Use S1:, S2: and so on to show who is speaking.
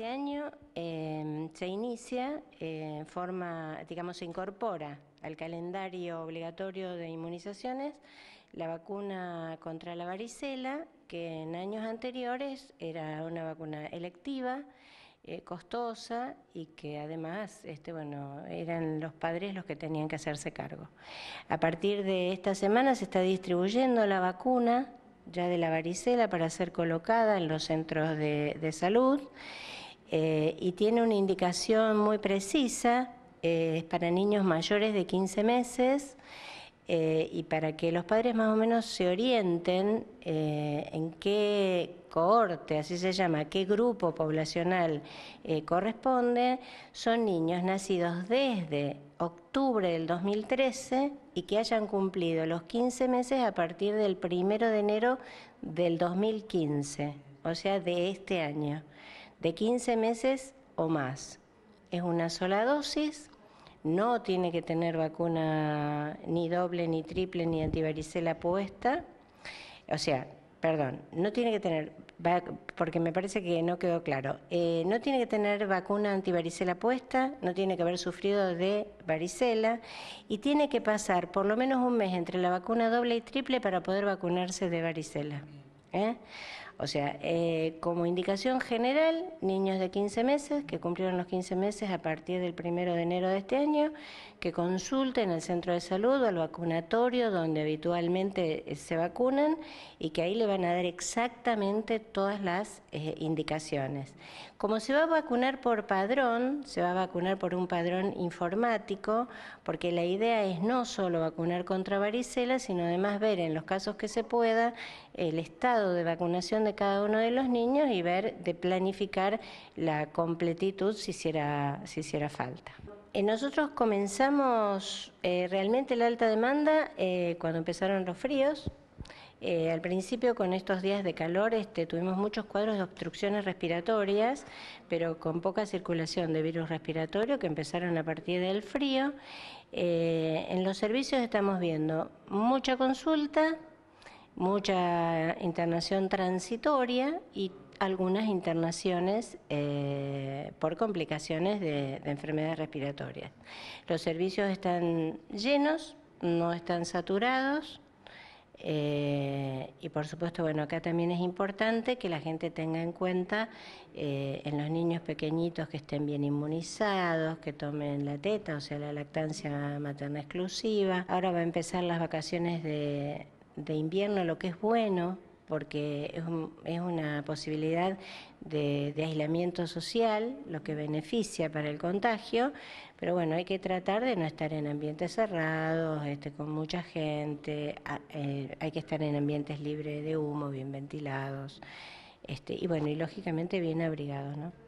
S1: Este año em, se inicia en em, forma, digamos, se incorpora al calendario obligatorio de inmunizaciones la vacuna contra la varicela, que en años anteriores era una vacuna electiva, eh, costosa y que además este, bueno, eran los padres los que tenían que hacerse cargo. A partir de esta semana se está distribuyendo la vacuna ya de la varicela para ser colocada en los centros de salud. Eh, y tiene una indicación muy precisa, eh, es para niños mayores de 15 meses eh, y para que los padres más o menos se orienten en qué cohorte, así se llama, qué grupo poblacional corresponde, son niños nacidos desde octubre del 2013 y que hayan cumplido los 15 meses a partir del 1 de enero del 2015, o sea, de este año de 15 meses o más. Es una sola dosis, no tiene que tener vacuna ni doble, ni triple, ni antivaricela puesta. O sea, perdón, no tiene que tener, porque me parece que no quedó claro, eh, no tiene que tener vacuna antivaricela puesta, no tiene que haber sufrido de varicela y tiene que pasar por lo menos un mes entre la vacuna doble y triple para poder vacunarse de varicela. ¿eh? O sea, eh, como indicación general, niños de 15 meses, que cumplieron los 15 meses a partir del 1 de enero de este año, que consulten al centro de salud o al vacunatorio donde habitualmente eh, se vacunan y que ahí le van a dar exactamente todas las indicaciones. Como se va a vacunar por padrón, se va a vacunar por un padrón informático, porque la idea es no solo vacunar contra varicela, sino además ver en los casos que se pueda el estado de vacunación de cada uno de los niños y ver de planificar la completitud si hiciera, si hiciera falta. Eh, nosotros comenzamos eh, realmente la alta demanda eh, cuando empezaron los fríos, al principio con estos días de calor este, tuvimos muchos cuadros de obstrucciones respiratorias, pero con poca circulación de virus respiratorio que empezaron a partir del frío. en los servicios estamos viendo mucha consulta, mucha internación transitoria y algunas internaciones eh, por complicaciones de, enfermedades respiratorias. Los servicios están llenos, no están saturados. Eh, y por supuesto, bueno, acá también es importante que la gente tenga en cuenta eh, en los niños pequeñitos que estén bien inmunizados, que tomen la teta, o sea, la lactancia materna exclusiva. Ahora va a empezar las vacaciones de de invierno, lo que es bueno, porque es, una posibilidad de, aislamiento social, lo que beneficia para el contagio, pero bueno, hay que tratar de no estar en ambientes cerrados, este, con mucha gente, eh, hay que estar en ambientes libres de humo, bien ventilados, este, y bueno, y lógicamente bien abrigados, ¿no?